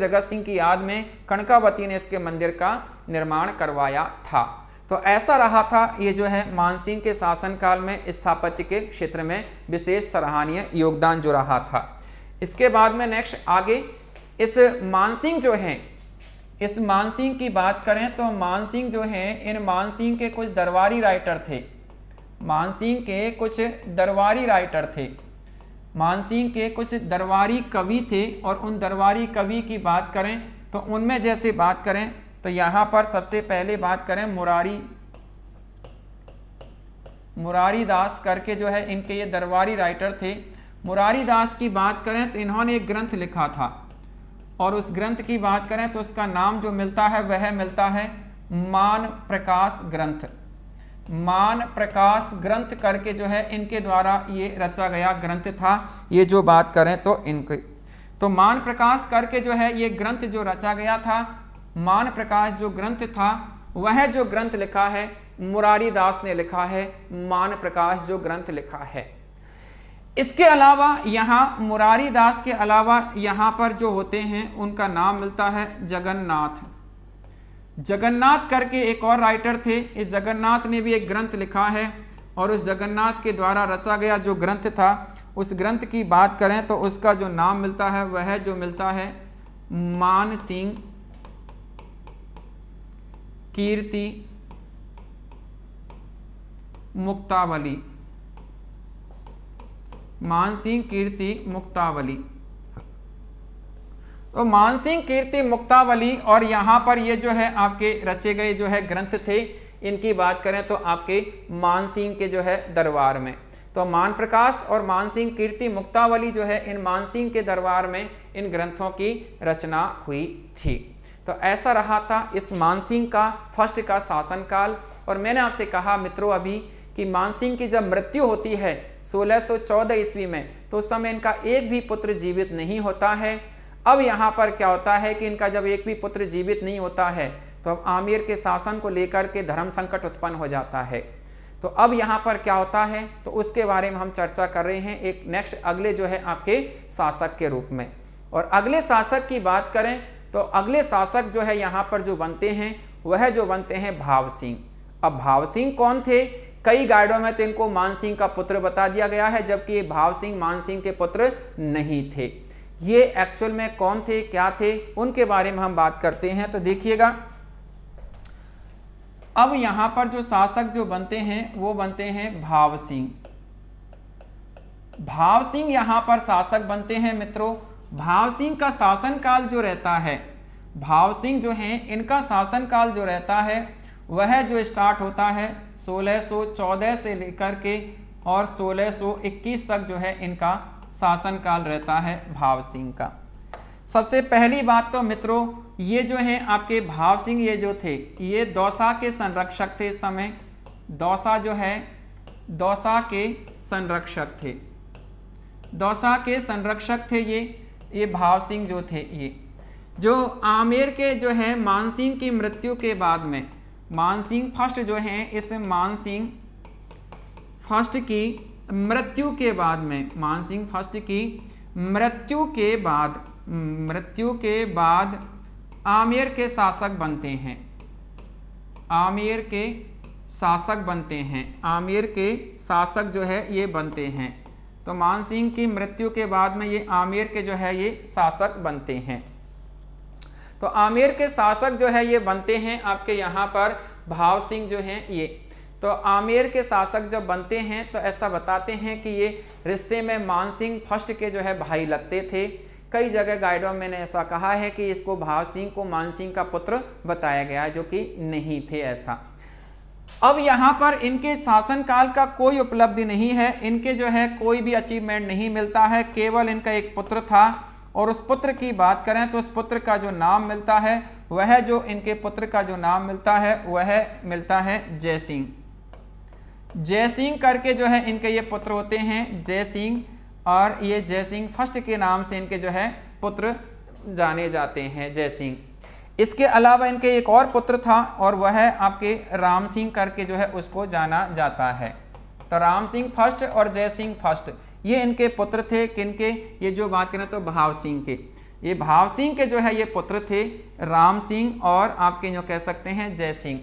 जगत सिंह की याद में कणकावती ने इसके मंदिर का निर्माण करवाया था तो ऐसा रहा था ये जो है मानसिंह के शासनकाल में स्थापत्य के क्षेत्र में विशेष सराहनीय योगदान जो रहा था इसके बाद में नेक्स्ट आगे इस मानसिंह जो है इस मानसिंह की बात करें तो मानसिंह जो है इन मानसिंह के कुछ दरबारी राइटर थे मानसिंह के कुछ दरबारी राइटर थे मानसिंह के कुछ दरबारी कवि थे और उन दरबारी कवि की बात करें तो उनमें जैसे बात करें तो यहाँ पर सबसे पहले बात करें मुरारी मुरारी दास करके जो है इनके ये दरबारी राइटर थे मुरारी दास की बात करें तो इन्होंने एक ग्रंथ लिखा था और उस ग्रंथ की बात करें तो उसका नाम जो मिलता है वह मिलता है मान प्रकाश ग्रंथ मान प्रकाश ग्रंथ करके जो है इनके द्वारा ये रचा गया ग्रंथ था ये जो बात करें तो इनके तो मान प्रकाश करके जो है ये ग्रंथ जो रचा गया था मान प्रकाश जो ग्रंथ था वह जो ग्रंथ लिखा है मुरारी दास ने लिखा है मान प्रकाश जो ग्रंथ लिखा है इसके अलावा यहाँ मुरारी दास के अलावा यहाँ पर जो होते हैं उनका नाम मिलता है जगन्नाथ जगन्नाथ करके एक और राइटर थे इस जगन्नाथ ने भी एक ग्रंथ लिखा है और उस जगन्नाथ के द्वारा रचा गया जो ग्रंथ था उस ग्रंथ की बात करें तो उसका जो नाम मिलता है वह जो मिलता है मान सिंह कीर्ति मुक्तावली मानसिंह कीर्ति मुक्तावली तो मानसिंह कीर्ति मुक्तावली और यहाँ पर ये जो है आपके रचे गए जो है ग्रंथ थे इनकी बात करें तो आपके मानसिंह के जो है दरबार में तो मान प्रकाश और मानसिंह कीर्ति मुक्तावली जो है इन मानसिंह के दरबार में इन ग्रंथों की रचना हुई थी तो ऐसा रहा था इस मानसिंह का फर्स्ट का शासनकाल और मैंने आपसे कहा मित्रों अभी कि मानसिंह की जब मृत्यु होती है 1614 ईस्वी में तो उस समय इनका एक भी पुत्र जीवित नहीं होता है अब यहाँ पर क्या होता है कि इनका जब एक भी पुत्र जीवित नहीं होता है तो अब आमिर के शासन को लेकर के धर्म संकट उत्पन्न हो जाता है तो अब यहाँ पर क्या होता है तो उसके बारे में हम चर्चा कर रहे हैं एक नेक्स्ट अगले जो है आपके शासक के रूप में और अगले शासक की बात करें तो अगले शासक जो है यहाँ पर जो बनते हैं वह जो बनते हैं भाव सिंह अब भाव सिंह कौन थे कई गाइडों में तो इनको मान सिंह का पुत्र बता दिया गया है जबकि भाव सिंह मान सिंह के पुत्र नहीं थे ये एक्चुअल में कौन थे क्या थे उनके बारे में हम बात करते हैं तो देखिएगा अब यहाँ पर जो शासक जो बनते हैं वो बनते हैं भाव सिंह भाव सिंह यहाँ पर शासक बनते हैं मित्रों भाव सिंह का शासनकाल जो रहता है भाव सिंह जो हैं इनका शासनकाल जो रहता है वह जो स्टार्ट होता है 1614 से लेकर के और 1621 तक जो है इनका शासनकाल रहता है भाव सिंह का सबसे पहली बात तो मित्रों ये जो हैं आपके भाव सिंह ये जो थे ये दौसा के संरक्षक थे समय दौसा जो है दौसा के संरक्षक थे दौसा के संरक्षक थे ये ये भाव सिंह जो थे ये जो आमेर के जो है मानसिंह की मृत्यु के बाद में मानसिंह फर्स्ट जो हैं इस मानसिंह फर्स्ट की मृत्यु के बाद में मान सिंह फर्स्ट की मृत्यु के बाद मृत्यु के बाद आमेर के शासक बनते हैं आमेर के शासक बनते हैं आमेर के शासक जो है ये बनते हैं तो मान सिंह की मृत्यु के बाद में ये आमेर के जो है ये शासक बनते हैं तो आमेर के शासक जो है ये बनते हैं आपके यहाँ पर भाव सिंह जो हैं ये तो आमेर के शासक जब बनते हैं तो ऐसा बताते हैं कि ये रिश्ते में मानसिंह फर्स्ट के जो है भाई लगते थे कई जगह गाइडों में ने ऐसा कहा है कि इसको भाव सिंह को मानसिंह का पुत्र बताया गया जो कि नहीं थे ऐसा अब यहाँ पर इनके शासनकाल का कोई उपलब्धि नहीं है इनके जो है कोई भी अचीवमेंट नहीं मिलता है केवल इनका एक पुत्र था और उस पुत्र की बात करें तो उस पुत्र का जो नाम मिलता है वह जो इनके पुत्र का जो नाम मिलता है वह मिलता है जय सिंह जय सिंह करके जो है इनके ये पुत्र होते हैं जय सिंह और ये जय सिंह फर्स्ट के नाम से इनके जो है पुत्र जाने जाते हैं जय सिंह इसके अलावा इनके एक और पुत्र था और वह आपके राम सिंह करके जो है उसको जाना जाता है तो राम सिंह फर्स्ट और जय सिंह फर्स्ट ये इनके पुत्र थे किनके ये जो बात करें तो भाव सिंह के ये भाव सिंह के जो है ये पुत्र थे राम सिंह और आपके जो कह सकते हैं जय सिंह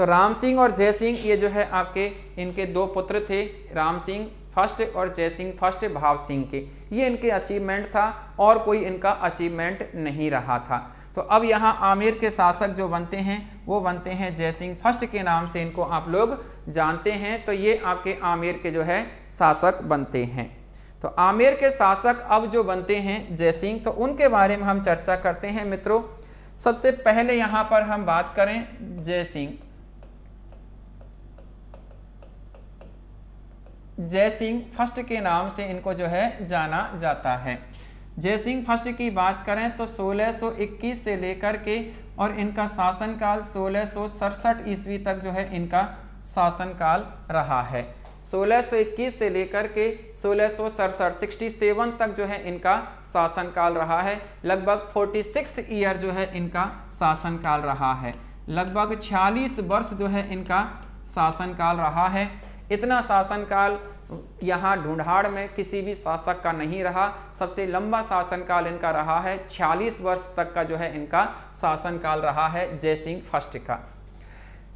तो राम सिंह और जय सिंह ये जो है आपके इनके दो पुत्र थे राम सिंह फर्स्ट और जय सिंह फर्स्ट भाव सिंह के ये इनके अचीवमेंट था और कोई इनका अचीवमेंट नहीं रहा था तो अब यहाँ आमिर के शासक जो बनते हैं वो बनते हैं जय सिंह फर्स्ट के नाम से इनको आप लोग जानते हैं तो ये आपके आमिर के जो है शासक बनते हैं तो आमिर के शासक अब जो बनते हैं जय सिंह तो उनके बारे में हम चर्चा करते हैं मित्रों सबसे पहले यहाँ पर हम बात करें जय सिंह जय सिंह फर्स्ट के नाम से इनको जो है जाना जाता है जय सिंह फर्स्ट की बात करें तो 1621 से लेकर के और इनका शासनकाल सोलह ईस्वी तक जो है इनका शासनकाल रहा है 1621 से लेकर के सोलह सौ तक जो है इनका शासनकाल रहा है लगभग 46 ईयर जो है इनका शासनकाल रहा है लगभग 46 वर्ष जो है इनका शासनकाल रहा है इतना शासनकाल यहाँ ढूंढाड़ में किसी भी शासक का नहीं रहा सबसे लंबा शासनकाल इनका रहा है 46 वर्ष तक का जो है इनका शासनकाल रहा है जय सिंह फर्स्ट का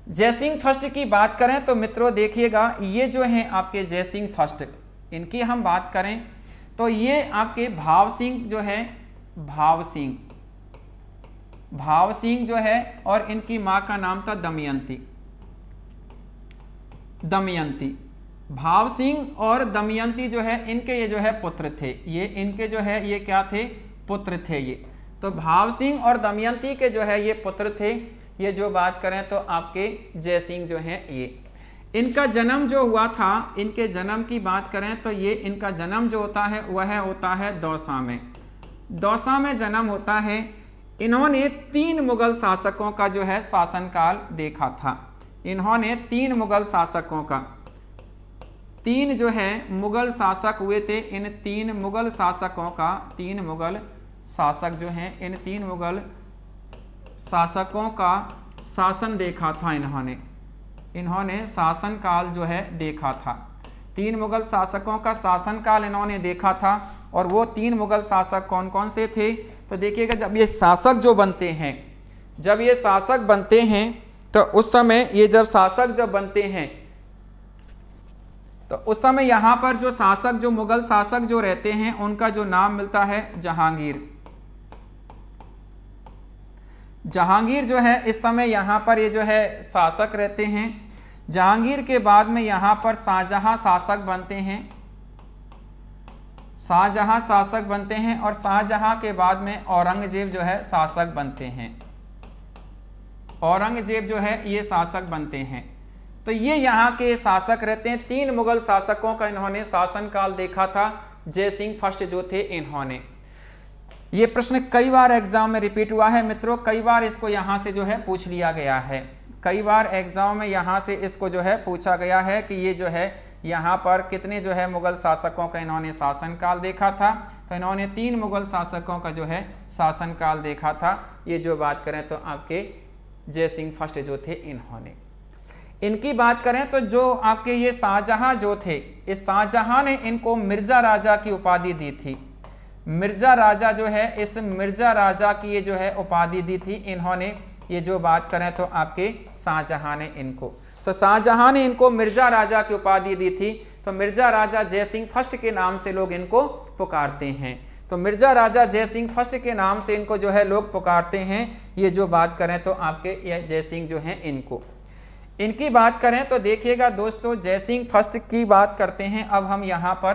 जय सिंह फर्स्ट की बात करें तो मित्रों देखिएगा ये जो है आपके जय सिंह फर्स्ट इनकी हम बात करें तो ये आपके भाव सिंह जो है भाव सिंह भाव सिंह जो है और इनकी माँ का नाम था दमयंती दमयंती भाव सिंह और दमयंती जो है इनके ये जो है पुत्र थे ये इनके जो है ये क्या थे पुत्र थे ये तो भाव सिंह और दमयंती के जो है ये पुत्र थे ये जो बात करें तो आपके जय सिंह जो हैं ये इनका जन्म जो हुआ था इनके जन्म की बात करें तो ये इनका जन्म जो होता है वह होता है दौसा में दौसा में जन्म होता है इन्होंने तीन मुगल शासकों का जो है शासनकाल देखा था इन्होंने तीन मुगल शासकों का तीन जो है मुगल शासक हुए थे इन तीन मुगल शासकों का तीन मुगल शासक जो हैं इन तीन मुगल शासकों का शासन देखा था इन्होंने इन्होंने शासन काल जो है देखा था तीन मुगल शासकों का शासन काल इन्होंने देखा था और वो तीन मुगल शासक कौन कौन से थे तो देखिएगा जब ये शासक जो बनते हैं जब ये शासक बनते हैं तो उस समय ये जब शासक जब बनते हैं तो उस समय यहां पर जो शासक जो मुगल शासक जो रहते हैं उनका जो नाम मिलता है जहांगीर जहांगीर जो है इस समय यहां पर ये जो है शासक रहते हैं जहांगीर के बाद में यहां पर शाहजहां शासक बनते हैं शाहजहां शासक बनते हैं और शाहजहां के बाद में औरंगजेब जो है शासक बनते हैं औरंगजेब जो है ये शासक बनते हैं तो ये यहाँ के शासक रहते हैं तीन मुगल शासकों का इन्होंने शासनकाल देखा था जय सिंह फर्स्ट जो थे इन्होंने ये प्रश्न कई बार एग्जाम में रिपीट हुआ है मित्रों कई बार इसको यहाँ से जो है पूछ लिया गया है कई बार एग्जाम में यहाँ से इसको जो है पूछा गया है कि ये जो है यहाँ पर कितने जो है मुगल शासकों का इन्होंने शासनकाल देखा था तो इन्होंने तीन मुगल शासकों का जो है शासनकाल देखा था ये जो बात करें तो आपके जय सिंह फर्स्ट जो थे इन्होंने इनकी बात करें तो जो आपके ये शाहजहां जो थे ये शाहजहां ने इनको मिर्जा राजा की उपाधि दी थी मिर्जा राजा जो है इस मिर्जा राजा की ये जो है उपाधि दी थी इन्होंने ये जो बात करें तो आपके शाहजहां ने इनको तो शाहजहां ने इनको मिर्जा राजा की उपाधि दी थी तो मिर्जा राजा जय सिंह फर्स्ट के नाम से लोग इनको पुकारते हैं तो मिर्ज़ा राजा जय सिंह फर्स्ट के नाम से इनको जो है लोग पुकारते हैं ये जो बात करें तो आपके ये जय सिंह जो हैं इनको इनकी बात करें तो देखिएगा दोस्तों जय सिंह फर्स्ट की बात करते हैं अब हम यहाँ पर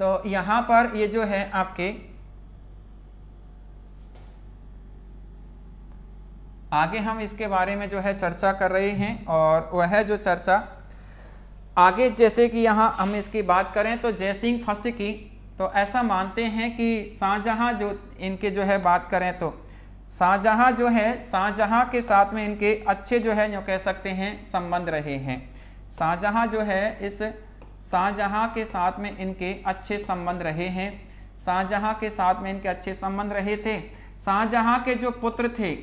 तो यहाँ पर ये जो है आपके आगे हम इसके बारे में जो है चर्चा कर रहे हैं और वह है जो चर्चा आगे जैसे कि यहाँ हम इसकी बात करें तो जय सिंह फर्स्ट की तो ऐसा मानते हैं कि शाहजहाँ जो इनके जो है बात करें तो शाहजहाँ जो है शाहजहाँ के साथ में इनके अच्छे जो है जो कह सकते हैं संबंध रहे हैं शाहजहाँ जो है इस शाहजहाँ के साथ में इनके अच्छे संबंध रहे हैं शाहजहाँ के साथ में इनके अच्छे संबंध रहे थे शाहजहाँ के जो पुत्र थे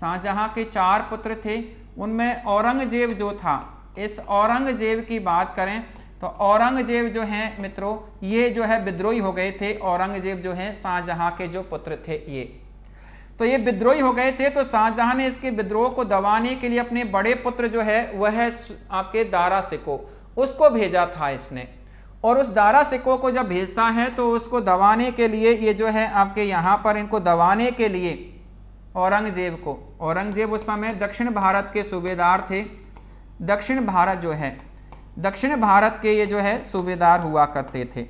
शाहजहाँ के चार पुत्र थे उनमें औरंगजेब जो था इस औरंगजेब की बात करें तो औरंगजेब जो हैं मित्रों ये जो है विद्रोही हो गए थे औरंगजेब जो हैं शाहजहां के जो पुत्र थे ये तो ये विद्रोही हो गए थे तो शाहजहां ने इसके विद्रोह को दबाने के लिए अपने बड़े पुत्र जो है वह है आपके दारा सिको उसको भेजा था इसने और उस दारा सिको को जब भेजता है तो उसको दबाने के लिए ये जो है आपके यहाँ पर इनको दबाने के लिए औरंगजेब को औरंगजेब उस समय दक्षिण भारत के सूबेदार थे दक्षिण भारत जो है दक्षिण भारत के ये जो है सूबेदार हुआ करते थे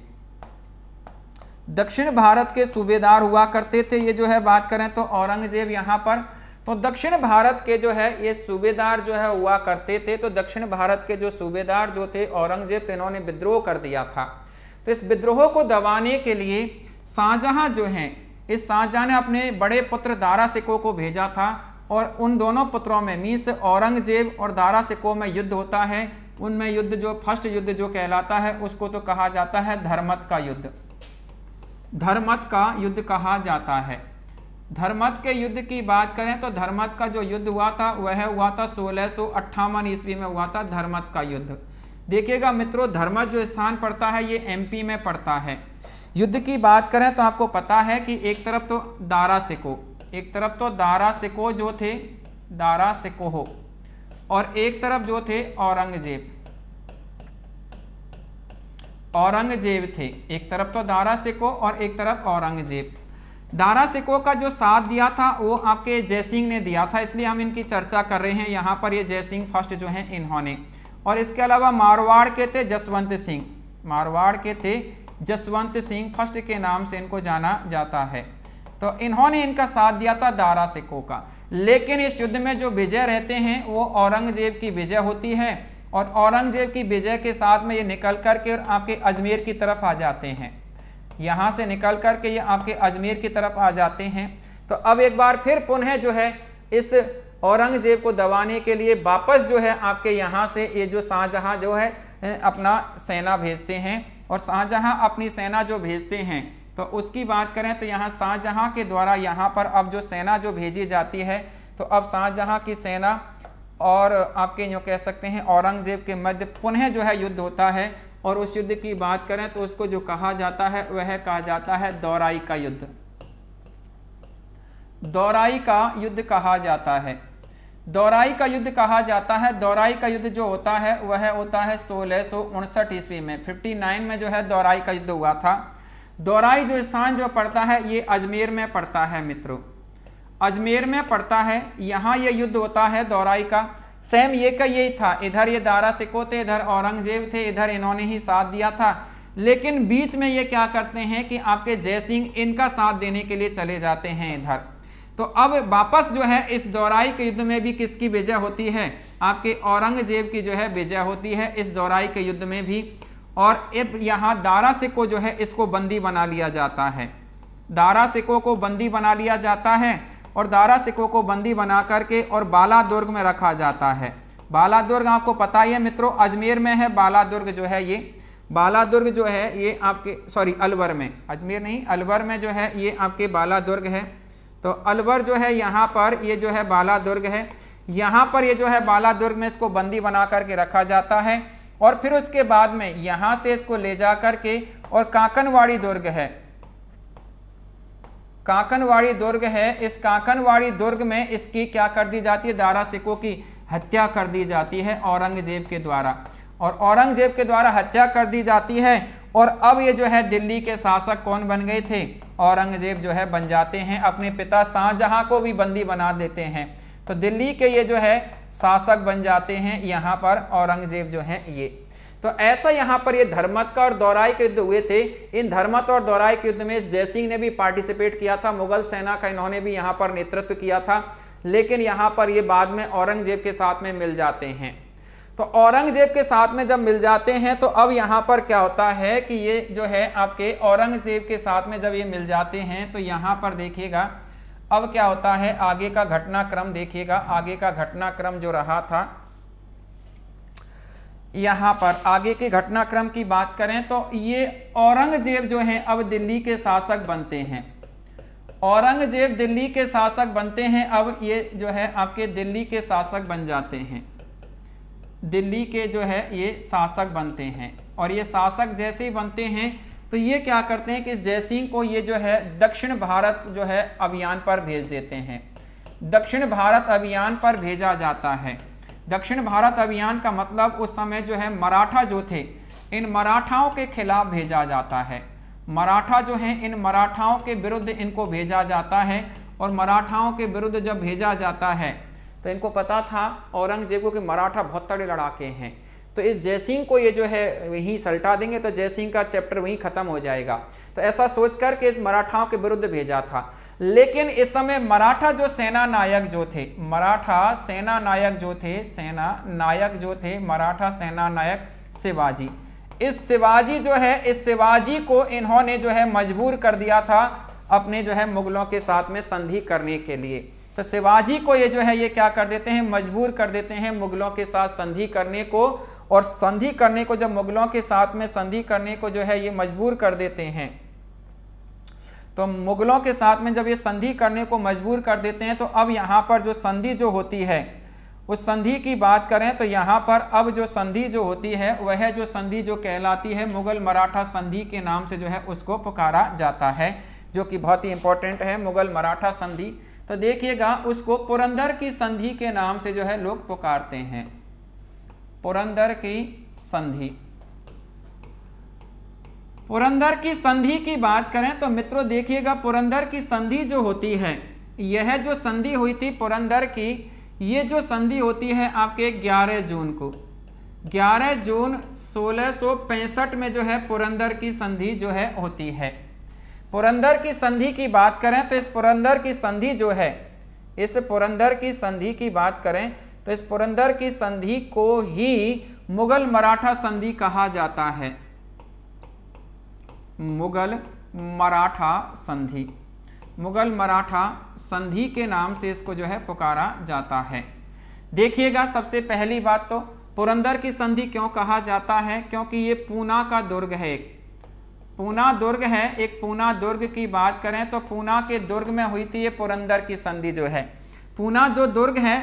दक्षिण भारत के सूबेदार हुआ करते थे ये जो है बात करें तो औरंगजेब यहाँ पर तो दक्षिण भारत के जो है ये सूबेदार जो है हुआ करते थे तो दक्षिण भारत के जो सूबेदार जो थे औरंगजेब थे तो इन्होंने विद्रोह कर दिया था तो इस विद्रोह को दबाने के लिए शाहजहाँ जो हैं इस शाहजहाँ ने अपने बड़े पुत्र दारा सिको को भेजा था और उन दोनों पुत्रों में मीस औरंगजेब और दारा सिको में युद्ध होता है उनमें युद्ध जो फर्स्ट युद्ध जो कहलाता है उसको तो कहा जाता है धर्मत का युद्ध धर्मत का युद्ध कहा जाता है धर्मत के युद्ध की बात करें तो धर्मत का जो युद्ध हुआ था वह हुआ था सोलह सौ ईस्वी में हुआ था धर्मत का युद्ध देखिएगा मित्रों धर्मत जो स्थान पड़ता है ये एमपी में पड़ता है युद्ध की बात करें तो आपको पता है कि एक तरफ तो दारा सिको एक तरफ तो दारा सिको जो थे दारा हो और एक तरफ जो थे औरंगजेब औरंगजेब थे एक तरफ तो दारा सिको और एक तरफ औरंगजेब दारा सिको का जो साथ दिया था वो आपके जयसिंह ने दिया था इसलिए हम इनकी चर्चा कर रहे हैं यहाँ पर ये जयसिंह फर्स्ट जो हैं इन्होंने और इसके अलावा मारवाड़ के थे जसवंत सिंह मारवाड़ के थे जसवंत सिंह फर्स्ट के नाम से इनको जाना जाता है तो इन्होंने इनका साथ दिया था दारा सिको का लेकिन इस युद्ध में जो विजय रहते हैं वो औरंगजेब की विजय होती है और औरंगजेब की विजय के साथ में ये निकल करके और आपके अजमेर की तरफ आ जाते हैं यहाँ से निकल करके ये आपके अजमेर की तरफ आ जाते हैं तो अब एक बार फिर पुनः जो है इस औरंगजेब को दबाने के लिए वापस जो है आपके यहाँ से ये जो शाहजहाँ जो है अपना सेना भेजते हैं और शाहजहाँ अपनी सेना जो भेजते हैं तो उसकी बात करें तो यहाँ शाहजहाँ के द्वारा यहाँ पर अब जो सेना जो भेजी जाती है तो अब शाहजहाँ की सेना और आपके यूँ कह सकते हैं औरंगजेब के मध्य पुनः जो है युद्ध होता है और उस युद्ध की बात करें तो उसको जो कहा जाता है वह कहा जाता है दौराई का युद्ध दौराई का युद्ध कहा जाता है दौराई का युद्ध कहा जाता है दौराई का युद्ध जो होता है वह होता है सोलह सौ ईस्वी में 59 में जो है दौराई का युद्ध हुआ था दोराई जो स्थान जो पड़ता है ये अजमेर में पड़ता है मित्रों अजमेर में पड़ता है यहाँ ये युद्ध होता है दोराई का सेम ये का यही था इधर ये दारा सिको थे इधर औरंगजेब थे इधर इन्होंने ही साथ दिया था लेकिन बीच में ये क्या करते हैं कि आपके जय सिंह इनका साथ देने के लिए चले जाते हैं इधर तो अब वापस जो है इस दोराई के युद्ध में भी किसकी विजय होती है आपके औरंगजेब की जो है विजय होती है इस दोराई के युद्ध में भी और अब यहाँ दारा सिको जो है इसको बंदी बना लिया जाता है दारा सिको को बंदी बना लिया जाता है और दारा सिको को बंदी बना करके और बाला दुर्ग में रखा जाता है बाला दुर्ग आपको पता ही है मित्रों अजमेर में है बाला दुर्ग जो है ये बाला दुर्ग जो है ये आपके सॉरी अलवर में अजमेर नहीं अलवर में जो है ये आपके बाला दुर्ग है तो अलवर जो है यहाँ पर ये जो है बाला दुर्ग है यहाँ पर ये जो है बाला दुर्ग में इसको बंदी बना करके रखा जाता है और फिर उसके बाद में यहां से इसको ले जाकर के और कांकनवाड़ी दुर्ग है कांकनवाड़ी दुर्ग है इस कांकनवाड़ी दुर्ग में इसकी क्या कर दी जाती है दारा सिखों की हत्या कर दी जाती है औरंगजेब के द्वारा और औरंगजेब के द्वारा हत्या कर दी जाती है और अब ये जो है दिल्ली के शासक कौन बन गए थे औरंगजेब जो है बन जाते हैं अपने पिता शाहजहां को भी बंदी बना देते हैं तो दिल्ली के ये जो है शासक बन जाते हैं यहाँ पर औरंगजेब जो हैं ये तो ऐसा यहाँ पर ये धर्मत का और दौराई के युद्ध हुए थे इन धर्मत और दौराई के युद्ध में जयसिंह ने भी पार्टिसिपेट किया था मुगल सेना का इन्होंने भी यहाँ पर नेतृत्व किया था लेकिन यहाँ पर ये बाद में औरंगजेब के साथ में मिल जाते हैं तो औरंगजेब के साथ में जब मिल जाते हैं तो अब यहाँ पर क्या होता है कि ये जो है आपके औरंगजेब के साथ में जब ये मिल जाते हैं तो यहाँ पर देखिएगा अब क्या होता है आगे का घटनाक्रम देखिएगा आगे का घटनाक्रम जो रहा था यहां पर आगे के घटनाक्रम की बात करें तो ये औरंगजेब जो हैं अब दिल्ली के शासक बनते हैं औरंगजेब दिल्ली के शासक बनते हैं अब ये जो है आपके दिल्ली के शासक बन जाते हैं दिल्ली के जो है ये शासक बनते हैं और ये शासक जैसे ही बनते हैं तो ये क्या करते हैं कि जयसिंह को ये जो है दक्षिण भारत जो है अभियान पर भेज देते हैं दक्षिण भारत अभियान पर भेजा जाता है दक्षिण भारत अभियान का मतलब उस समय जो है मराठा जो थे इन मराठाओं के खिलाफ भेजा जाता है मराठा जो है इन मराठाओं के विरुद्ध इनको भेजा जाता है और मराठाओं के विरुद्ध जब भेजा जाता है तो इनको पता था औरंगजेब को कि मराठा बहुत तड़े लड़ाके हैं तो इस जयसिंह को ये जो है वहीं सल्टा देंगे तो जयसिंह का चैप्टर वहीं ख़त्म हो जाएगा तो ऐसा सोच करके इस मराठाओं के विरुद्ध भेजा था लेकिन इस समय मराठा जो सेना नायक जो थे मराठा सेना नायक जो थे सेना नायक जो थे मराठा सेना नायक शिवाजी इस शिवाजी जो है इस शिवाजी को इन्होंने जो है मजबूर कर दिया था अपने जो है मुगलों के साथ में संधि करने के लिए तो शिवाजी को ये जो है ये क्या कर देते हैं मजबूर कर देते हैं मुगलों के साथ संधि करने को और संधि करने को जब मुगलों के साथ में संधि करने को जो है ये मजबूर कर देते हैं तो मुगलों के साथ में जब ये संधि करने को मजबूर कर देते हैं तो अब यहाँ पर जो संधि जो होती है उस संधि की बात करें तो यहाँ पर अब जो संधि जो होती है वह जो संधि जो कहलाती है मुगल मराठा संधि के नाम से जो है उसको पुकारा जाता है जो कि बहुत ही इंपॉर्टेंट है मुगल मराठा संधि तो देखिएगा उसको पुरंदर की संधि के नाम से जो है लोग पुकारते हैं पुरंदर की संधि पुरंदर की संधि की बात करें तो मित्रों देखिएगा पुरंदर की संधि जो होती है यह जो संधि हुई थी पुरंदर की ये जो संधि होती है आपके 11 जून को 11 जून सोलह में जो है पुरंदर की संधि जो है होती है पुरंदर की संधि की बात करें तो इस पुरंदर की संधि जो है इस पुरंदर की संधि की बात करें तो इस पुरंदर की संधि को ही मुगल मराठा संधि कहा जाता है मुगल मराठा संधि मुगल मराठा संधि के नाम से इसको जो है पुकारा जाता है देखिएगा सबसे पहली बात तो पुरंदर की संधि क्यों कहा जाता है क्योंकि ये पूना का दुर्ग है एक पूना दुर्ग है एक पूना दुर्ग की बात करें तो पूना के दुर्ग में हुई थी ये पुरंदर की संधि जो है पूना जो दुर्ग है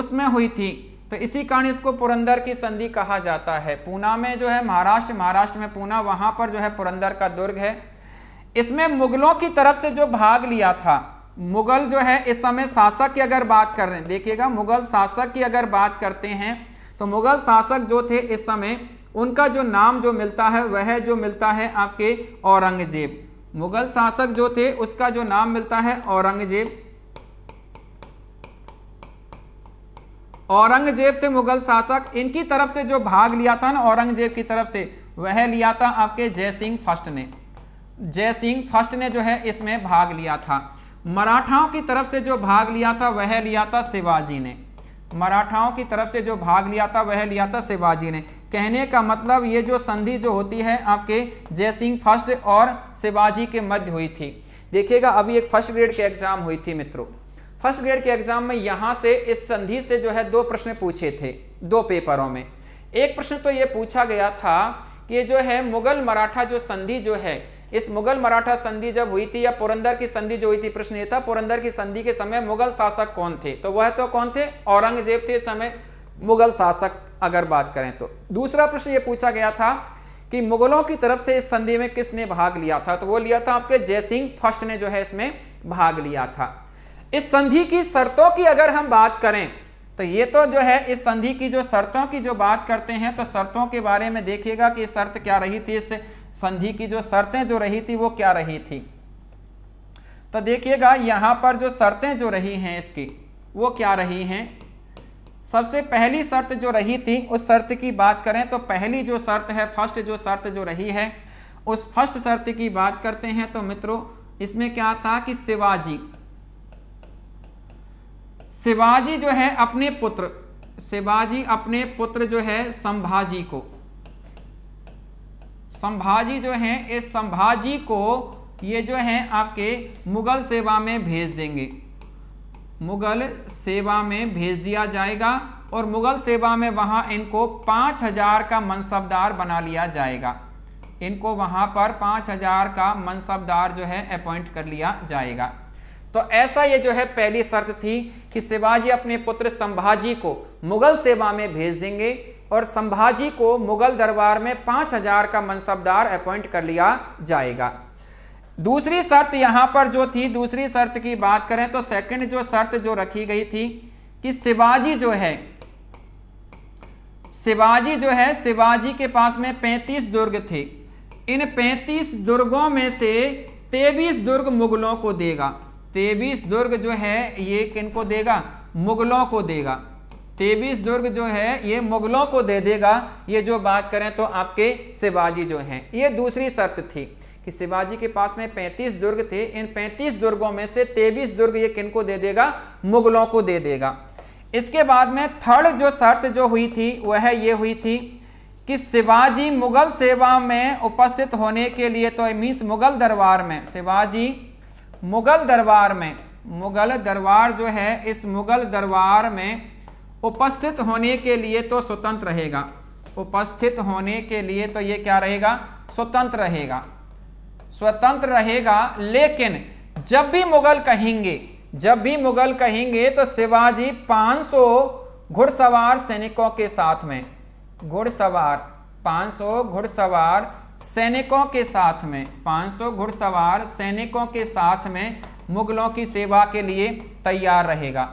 उसमें हुई थी तो इसी कारण इसको पुरंदर की संधि कहा जाता है पूना में जो है महाराष्ट्र महाराष्ट्र में पूना वहाँ पर जो है पुरंदर का दुर्ग है इसमें मुगलों की तरफ से जो भाग लिया था मुगल जो है इस समय शासक की अगर बात कर रहे हैं देखिएगा मुगल शासक की अगर बात करते हैं तो मुगल शासक जो थे इस समय उनका जो नाम जो मिलता है वह जो मिलता है आपके औरंगजेब मुगल शासक जो थे उसका जो नाम मिलता है औरंगजेब औरंगजेब थे मुगल शासक इनकी तरफ से जो भाग लिया था ना औरंगजेब की तरफ से वह लिया था आपके जय सिंह फर्स्ट ने जय सिंह फर्स्ट ने जो है इसमें भाग लिया था मराठाओं की तरफ से जो भाग लिया था वह लिया था शिवाजी ने मराठाओं की तरफ से जो भाग लिया था वह लिया था शिवाजी ने कहने का मतलब ये जो संधि जो होती है आपके जयसिंह फर्स्ट और शिवाजी के मध्य हुई थी देखिएगा अभी एक फर्स्ट ग्रेड के एग्जाम हुई थी मित्रों फर्स्ट ग्रेड के एग्जाम में यहाँ से इस संधि से जो है दो प्रश्न पूछे थे दो पेपरों में एक प्रश्न तो ये पूछा गया था कि जो है मुगल मराठा जो संधि जो है इस मुगल मराठा संधि जब हुई थी या पुरंदर की संधि जो हुई थी प्रश्न ये था पुरंदर की संधि के समय मुगल शासक कौन थे तो वह तो कौन थे औरंगजेब थे समय मुगल शासक अगर बात करें तो दूसरा प्रश्न ये पूछा गया था कि मुगलों की तरफ से इस संधि में किसने भाग लिया था तो वो लिया था आपके जयसिंह फर्स्ट ने जो है इसमें भाग लिया था इस संधि की शर्तों की अगर हम बात करें तो ये तो जो है इस संधि की जो शर्तों की जो बात करते हैं तो शर्तों के बारे में देखिएगा कि शर्त क्या रही थी इस संधि की जो शर्तें जो रही थी वो क्या रही थी तो देखिएगा यहां पर जो शर्तें जो रही हैं इसकी वो क्या रही हैं सबसे पहली शर्त जो रही थी उस शर्त की बात करें तो पहली जो शर्त है फर्स्ट जो शर्त जो रही है उस फर्स्ट शर्त की बात करते हैं तो मित्रों इसमें क्या था कि शिवाजी शिवाजी जो है अपने पुत्र शिवाजी अपने पुत्र जो है संभाजी को संभाजी जो है इस संभाजी को ये जो है आपके मुगल सेवा में भेज देंगे मुगल सेवा में भेज दिया जाएगा और मुगल सेवा में वहाँ इनको पाँच हजार का मनसबदार बना लिया जाएगा इनको वहाँ पर पाँच हजार का मनसबदार जो है अपॉइंट कर लिया जाएगा तो ऐसा ये जो है पहली शर्त थी कि शिवाजी अपने पुत्र संभाजी को मुगल सेवा में भेज देंगे और संभाजी को मुगल दरबार में पाँच हजार का मनसबदार अपॉइंट कर लिया जाएगा दूसरी शर्त यहां पर जो थी दूसरी शर्त की बात करें तो सेकंड जो शर्त जो रखी गई थी कि शिवाजी जो है शिवाजी जो है शिवाजी के पास में पैंतीस दुर्ग थे इन पैंतीस दुर्गों में से तेबीस दुर्ग मुगलों को देगा तेबीस दुर्ग जो है ये किन को देगा मुगलों को देगा तेबीस दुर्ग जो है ये मुगलों को दे देगा ये जो बात करें तो आपके शिवाजी जो हैं ये दूसरी शर्त थी कि शिवाजी के पास में 35 दुर्ग थे इन 35 दुर्गों में से 23 दुर्ग ये किनको दे देगा मुगलों को दे देगा इसके बाद में थर्ड जो शर्त जो हुई थी वह ये हुई थी कि शिवाजी मुगल सेवा में उपस्थित होने के लिए तो मीन्स मुगल दरबार में शिवाजी मुगल दरबार में मुगल दरबार जो है इस मुगल दरबार में उपस्थित होने के लिए तो स्वतंत्र रहेगा उपस्थित होने के लिए तो ये क्या रहेगा स्वतंत्र रहेगा स्वतंत्र रहेगा लेकिन जब भी मुगल कहेंगे जब भी मुगल कहेंगे तो शिवाजी 500 घुड़सवार सैनिकों के साथ में घुड़सवार 500 घुड़सवार सैनिकों के साथ में 500 घुड़सवार सैनिकों के साथ में मुगलों की सेवा के लिए तैयार रहेगा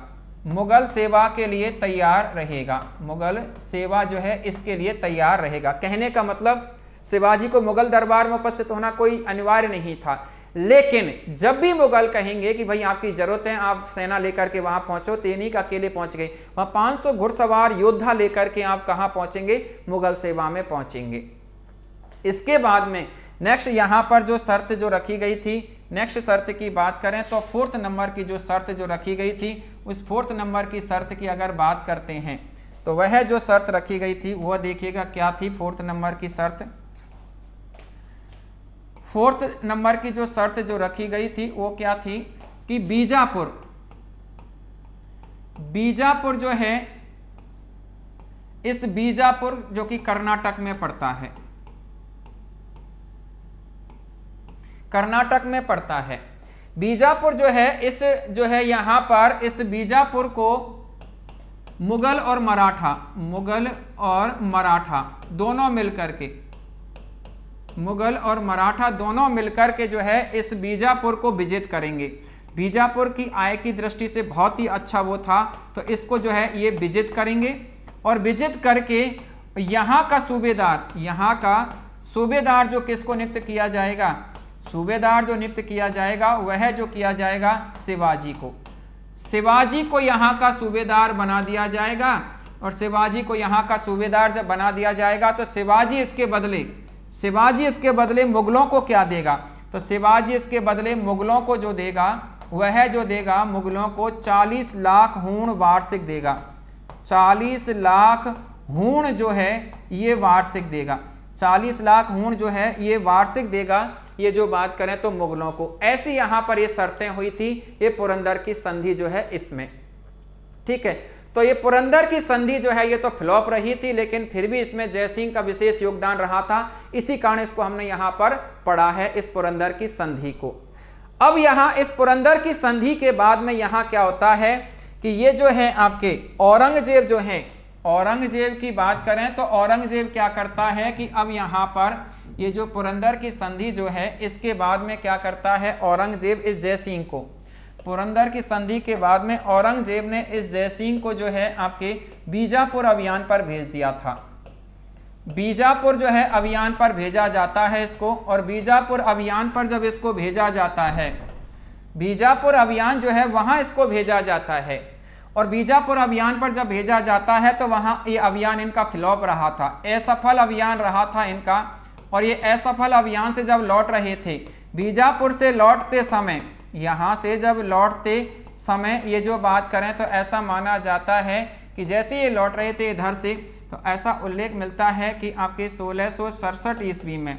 मुगल सेवा के लिए तैयार रहेगा मुगल सेवा जो है इसके लिए तैयार रहेगा कहने का मतलब शिवाजी को मुगल दरबार में उपस्थित होना कोई अनिवार्य नहीं था लेकिन जब भी मुगल कहेंगे कि भाई आपकी जरूरत है आप सेना लेकर के वहां पहुंचो तेनी का अकेले पहुंच गए वहां पांच घुड़सवार योद्धा लेकर के आप कहां पहुंचेंगे मुगल सेवा में पहुंचेंगे इसके बाद में नेक्स्ट यहां पर जो शर्त जो रखी गई थी नेक्स्ट शर्त की बात करें तो फोर्थ नंबर की जो शर्त जो रखी गई थी उस फोर्थ नंबर की शर्त की अगर बात करते हैं तो वह जो शर्त रखी गई थी वह देखिएगा क्या थी फोर्थ नंबर की शर्त फोर्थ नंबर की जो शर्त जो रखी गई थी वो क्या थी कि बीजापुर बीजापुर जो है इस बीजापुर जो कि कर्नाटक में पड़ता है कर्नाटक में पड़ता है बीजापुर जो है इस जो है यहां पर इस बीजापुर को मुगल और मराठा मुगल और मराठा दोनों मिलकर के मुगल और मराठा दोनों मिलकर के जो है इस बीजापुर को विजित करेंगे बीजापुर की आय की दृष्टि से बहुत ही अच्छा वो था तो इसको जो है ये विजित करेंगे और विजित करके यहाँ का सूबेदार यहाँ का सूबेदार जो किसको नियुक्त किया जाएगा सूबेदार जो नियुक्त किया जाएगा वह जो किया जाएगा शिवाजी को शिवाजी को यहाँ का सूबेदार बना दिया जाएगा और शिवाजी को यहाँ का सूबेदार जब बना दिया जाएगा तो शिवाजी इसके बदले शिवाजी इसके बदले मुगलों को क्या देगा तो शिवाजी इसके बदले मुगलों को जो देगा वह जो देगा मुगलों को 40 लाख हूण वार्षिक देगा 40 लाख हूण जो है ये वार्षिक देगा 40 लाख हूण जो है ये वार्षिक देगा ये जो बात करें तो मुगलों को ऐसी यहां पर ये शर्तें हुई थी ये पुरंदर की संधि जो है इसमें ठीक है तो ये पुरंदर की संधि जो है ये तो फ्लॉप रही थी लेकिन फिर भी इसमें जयसिंह का विशेष योगदान रहा था इसी कारण इसको हमने यहां पर पढ़ा है इस पुरंदर की संधि को अब यहाँ इस पुरंदर की संधि के बाद में यहां क्या होता है कि ये जो है आपके औरंगजेब जो है औरंगजेब की बात करें तो औरंगजेब क्या करता है कि अब यहां पर ये जो पुरंदर की संधि जो है इसके बाद में क्या करता है औरंगजेब इस जयसिंह को पुरंदर की संधि के बाद में औरंगजेब ने इस जयसिंह को जो है आपके बीजापुर अभियान पर भेज दिया था बीजापुर जो है अभियान पर भेजा जाता है इसको और बीजापुर अभियान पर जब इसको भेजा जाता है बीजापुर अभियान जो है वहां इसको भेजा जाता है और बीजापुर अभियान पर जब भेजा जाता है तो वहां ये अभियान इनका फ्लॉप रहा था असफल अभियान रहा था इनका और ये असफल अभियान से जब लौट रहे थे बीजापुर से लौटते समय यहाँ से जब लौटते समय ये जो बात करें तो ऐसा माना जाता है कि जैसे ये लौट रहे थे इधर से तो ऐसा उल्लेख मिलता है कि आपके सोलह सौ सड़सठ ईस्वी में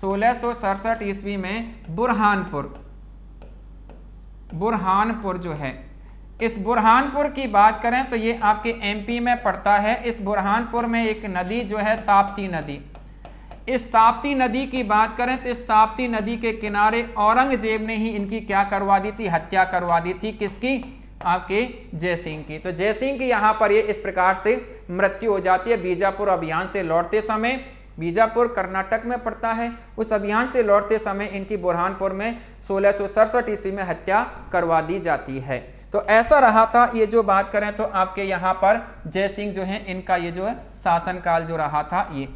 सोलह सौ सड़सठ ईस्वी में बुरहानपुर बुरहानपुर जो है इस बुरहानपुर की बात करें तो ये आपके एमपी में पड़ता है इस बुरहानपुर में एक नदी जो है ताप्ती नदी इस ताप्ती नदी की बात करें तो इस ताप्ती नदी के किनारे औरंगजेब ने ही इनकी क्या करवा दी थी हत्या करवा दी थी किसकी आपके जयसिंह की तो जयसिंह की यहाँ पर ये इस प्रकार से मृत्यु हो जाती है बीजापुर अभियान से लौटते समय बीजापुर कर्नाटक में पड़ता है उस अभियान से लौटते समय इनकी बुरहानपुर में सोलह सौ ईस्वी में हत्या करवा दी जाती है तो ऐसा रहा था ये जो बात करें तो आपके यहाँ पर जयसिंह जो है इनका ये जो है शासनकाल जो रहा था ये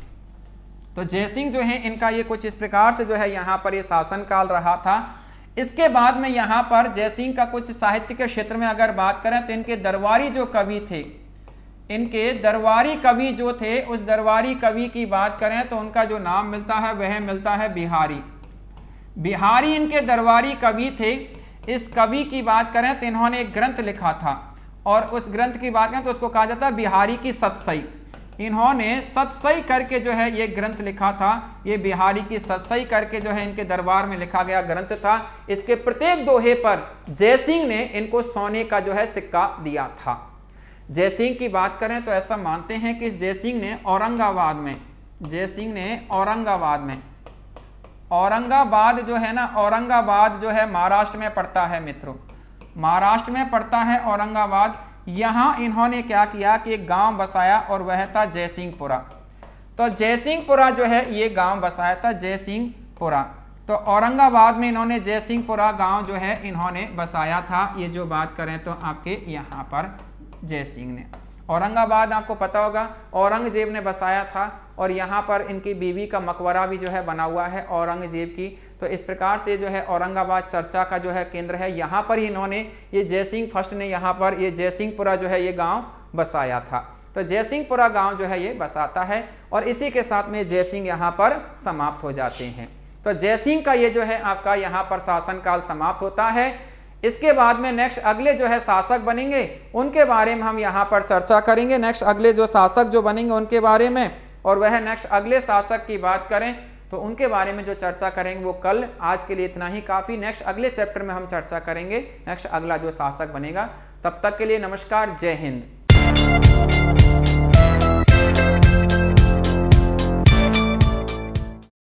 तो जयसिंह जो है इनका ये कुछ इस प्रकार से जो है यहाँ पर ये शासनकाल रहा था इसके बाद में यहाँ पर जयसिंह का कुछ साहित्य के क्षेत्र में अगर बात करें तो इनके दरबारी जो कवि थे इनके दरबारी कवि जो थे उस दरबारी कवि की बात करें तो उनका जो नाम मिलता है वह मिलता है बिहारी बिहारी इनके दरबारी कवि थे इस कवि की बात करें तो इन्होंने एक ग्रंथ लिखा था और उस ग्रंथ की बात करें तो उसको कहा जाता है बिहारी की सतसई इन्होंने सतसई करके जो है ये ग्रंथ लिखा था ये बिहारी की सतसई करके जो है इनके दरबार में लिखा गया ग्रंथ था इसके प्रत्येक दोहे पर जयसिंह ने इनको सोने का जो है सिक्का दिया था जयसिंह की बात करें तो ऐसा मानते हैं कि जयसिंह ने औरंगाबाद में जयसिंह ने औरंगाबाद में औरंगाबाद जो है ना औरंगाबाद जो है महाराष्ट्र में पड़ता है मित्रों महाराष्ट्र में पड़ता है औरंगाबाद यहाँ इन्होंने क्या किया कि एक गांव बसाया और वह था जयसिंहपुरा तो जयसिंहपुरा जो है ये गांव बसाया था जयसिंहपुरा तो औरंगाबाद में इन्होंने जयसिंहपुरा गांव जो है इन्होंने बसाया था ये जो बात करें तो आपके यहाँ पर जयसिंह ने औरंगाबाद आपको पता होगा औरंगजेब ने बसाया था और यहाँ पर इनकी बीवी का मकबरा भी जो है बना हुआ है औरंगजेब की तो इस प्रकार से जो है औरंगाबाद चर्चा का जो है केंद्र है यहाँ पर इन्होंने ये जयसिंह फर्स्ट ने यहाँ पर ये जयसिंहपुरा जो है ये गाँव बसाया था तो जयसिंहपुरा गाँव जो है ये बसाता है और इसी के साथ में जयसिंह यहाँ पर समाप्त हो जाते हैं तो जयसिंह का ये जो है आपका यहाँ पर शासनकाल समाप्त होता है इसके बाद में नेक्स्ट अगले जो है शासक बनेंगे उनके बारे में हम यहाँ पर चर्चा करेंगे नेक्स्ट अगले जो शासक जो बनेंगे उनके बारे में और वह नेक्स्ट अगले शासक की बात करें तो उनके बारे में जो चर्चा करेंगे वो कल आज के लिए इतना ही काफ़ी नेक्स्ट अगले चैप्टर में हम चर्चा करेंगे नेक्स्ट अगला जो शासक बनेगा तब तक के लिए नमस्कार जय हिंद